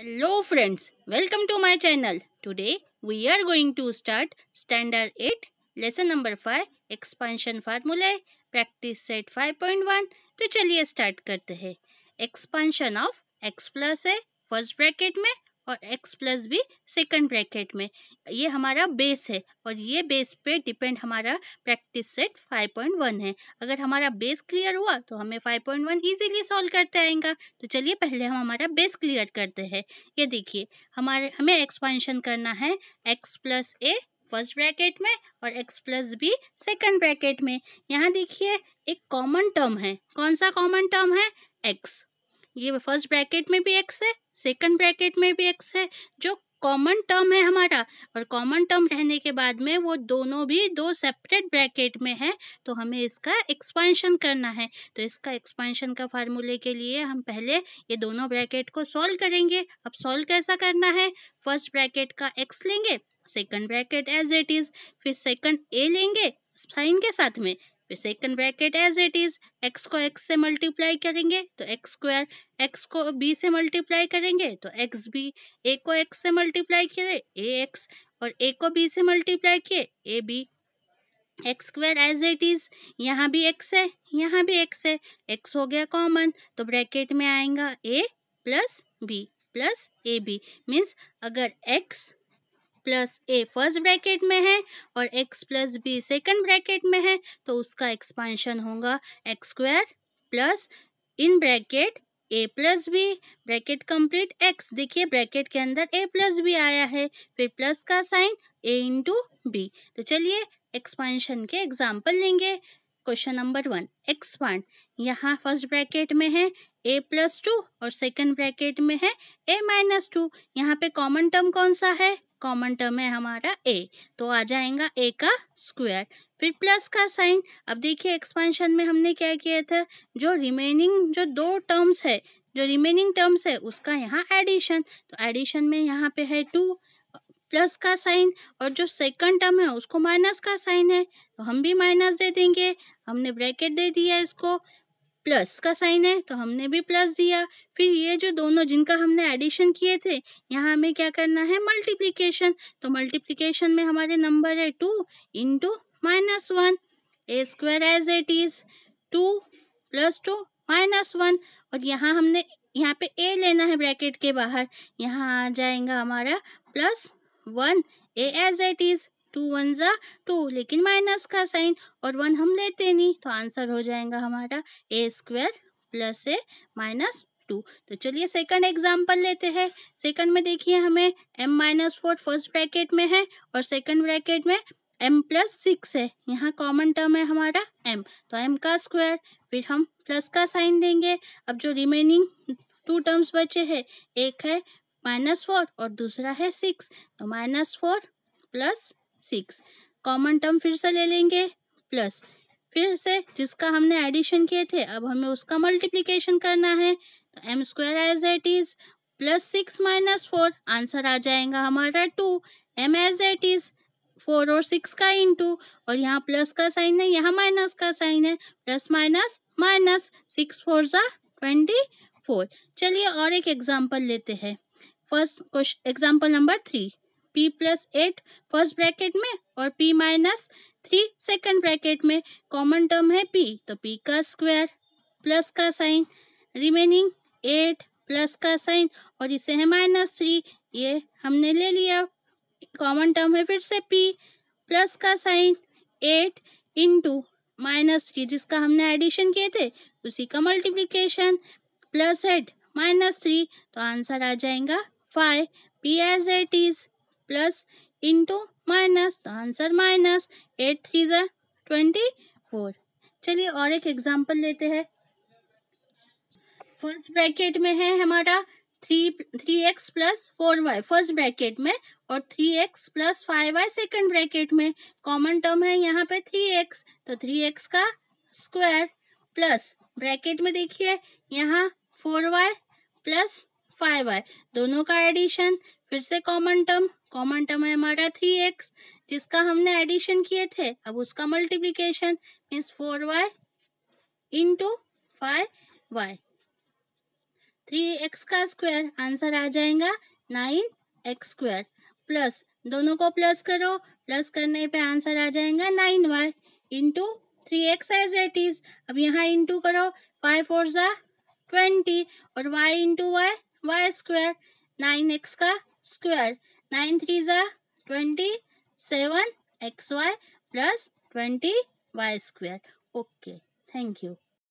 Hello friends, welcome to my channel. Today we are going to start standard 8 lesson number 5 expansion formula practice set 5.1 तो चलिए start करते हैं expansion of X plus है first bracket में और X plus B second bracket में ये हमारा बेस है और ये बेस पे डिपेंड हमारा प्रैक्टिस सेट 5.1 है अगर हमारा बेस क्लियर हुआ तो हमें 5.1 इजीली सॉल्व करते आएगा तो चलिए पहले हम हमारा बेस क्लियर करते हैं ये देखिए हमारे हमें एक्सपांशन करना है X plus A first bracket में और X plus B second bracket में यहाँ देखिए एक कॉमन टर्म है कौन सा कॉमन टर्म है एक्स ये फर्स्ट ब्रैकेट में भी एक्स है सेकंड ब्रैकेट में भी एक्स है जो कॉमन टर्म है हमारा और कॉमन टर्म रहने के बाद में वो दोनों भी दो सेपरेट ब्रैकेट में है तो हमें इसका एक्सपेंशन करना है तो इसका एक्सपेंशन का फार्मूले के लिए हम पहले ये दोनों ब्रैकेट को सॉल्व करेंगे अब सॉल्व कैसा करना है फर्स्ट ब्रैकेट का एक्स लेंगे second bracket as it is फिर सेकंड ए लेंगे साइन के साथ में फिर second bracket as it is X को एक्स से मल्टीप्लाई करेंगे तो एक्स स्क्वायर एक्स को बी से मल्टीप्लाई करेंगे तो एक्स बी ए को एक्स से मल्टीप्लाई करे ए एक्स और ए को बी से मल्टीप्लाई किए A B X square as it is यहाँ भी एक्स है यहाँ भी एक्स है एक्स हो गया कॉमन तो ब्रैकेट में आएगा A plus B plus A B means अगर X plus A first bracket में है और X plus B second bracket में है तो उसका एक्सपांशन होगा X square plus in bracket A plus B bracket complete X देखिए ब्रैकेट के अंदर ए प्लस बी आया है फिर प्लस का साइन ए इंटू बी तो चलिए एक्सपांशन के एग्जाम्पल लेंगे क्वेश्चन नंबर वन एक्सपांड यहाँ फर्स्ट ब्रैकेट में है ए प्लस टू और सेकेंड ब्रैकेट में है ए माइनस टू यहाँ पे कॉमन टर्म कौन सा है कॉमन टर्म है हमारा ए तो आ जाएगा ए का स्क्वायर फिर प्लस का साइन अब देखिए एक्सपेंशन में हमने क्या किया था जो रिमेनिंग जो दो टर्म्स है जो रिमेनिंग टर्म्स है उसका यहाँ एडिशन तो एडिशन में यहाँ पे है टू प्लस का साइन और जो सेकंड टर्म है उसको माइनस का साइन है तो हम भी माइनस दे देंगे हमने ब्रैकेट दे दिया इसको प्लस का साइन है तो हमने भी प्लस दिया फिर ये जो दोनों जिनका हमने एडिशन किए थे यहाँ हमें क्या करना है मल्टीप्लीकेशन तो मल्टीप्लीकेशन में हमारे नंबर है two into minus one a square as it is two plus two minus one और यहाँ हमने यहाँ पे ए लेना है ब्रैकेट के बाहर यहाँ आ जाएगा हमारा plus one a as it is two one ज़ा टू लेकिन माइनस का साइन और वन हम लेते नहीं तो आंसर हो जाएगा हमारा a square plus a minus two तो चलिए सेकंड एग्जाम्पल लेते हैं सेकंड में देखिए हमें m minus four first bracket में है और सेकंड ब्रैकेट में एम प्लस सिक्स है यहाँ कॉमन टर्म है हमारा एम तो एम का स्क्वायर फिर हम प्लस का साइन देंगे अब जो रिमेनिंग टू टर्म्स बचे हैं एक है माइनस फोर और दूसरा है सिक्स तो minus four plus six common term फिर से ले लेंगे प्लस फिर से जिसका हमने एडिशन किए थे अब हमें उसका मल्टीप्लीकेशन करना है तो m square as it is plus six minus four answer आ जाएगा हमारा two m as it is four और सिक्स का इंटू और यहाँ प्लस का साइन है यहाँ माइनस का साइन है plus minus minus six four ज़ा ट्वेंटी फोर चलिए और एक एग्जाम्पल लेते हैं first question example number three p plus eight first bracket में और p minus three second bracket में कॉमन टर्म है पी तो पी का स्क्वायर प्लस का साइन रिमेनिंग एट प्लस का साइन और इसे है माइनस थ्री ये हमने ले लिया कॉमन टर्म है फिर से पी प्लस का sign eight into minus three जिसका हमने एडिशन किए थे उसी का multiplication plus eight minus three तो आंसर आ जाएगा five p as it is plus into minus तो आंसर माइनस एट थ्री ज़ा ट्वेंटी फोर चलिए और एक एग्जांपल लेते हैं फर्स्ट ब्रैकेट में है हमारा three three x plus four y first bracket में और three x plus five y second bracket में कॉमन टर्म है यहाँ पे थ्री एक्स तो थ्री एक्स का स्क्वायर प्लस ब्रैकेट में देखिए यहाँ four y plus five y दोनों का एडिशन फिर से कॉमन टर्म कॉमन टर्म है हमारा थ्री एक्स जिसका हमने एडिशन किए थे अब उसका multiplication means four y into five y three x का स्क्वायर आंसर आ जाएगा नाइन एक्स स्क्वायर प्लस दोनों को प्लस करो प्लस करने पे आंसर आ जाएगा nine y into three x as it is अब यहाँ इंटू करो फाइव फोर ज़ा ट्वेंटी और y into y y square nine x का square. 9 3s are 27 xy plus 20 y square. Okay. Thank you.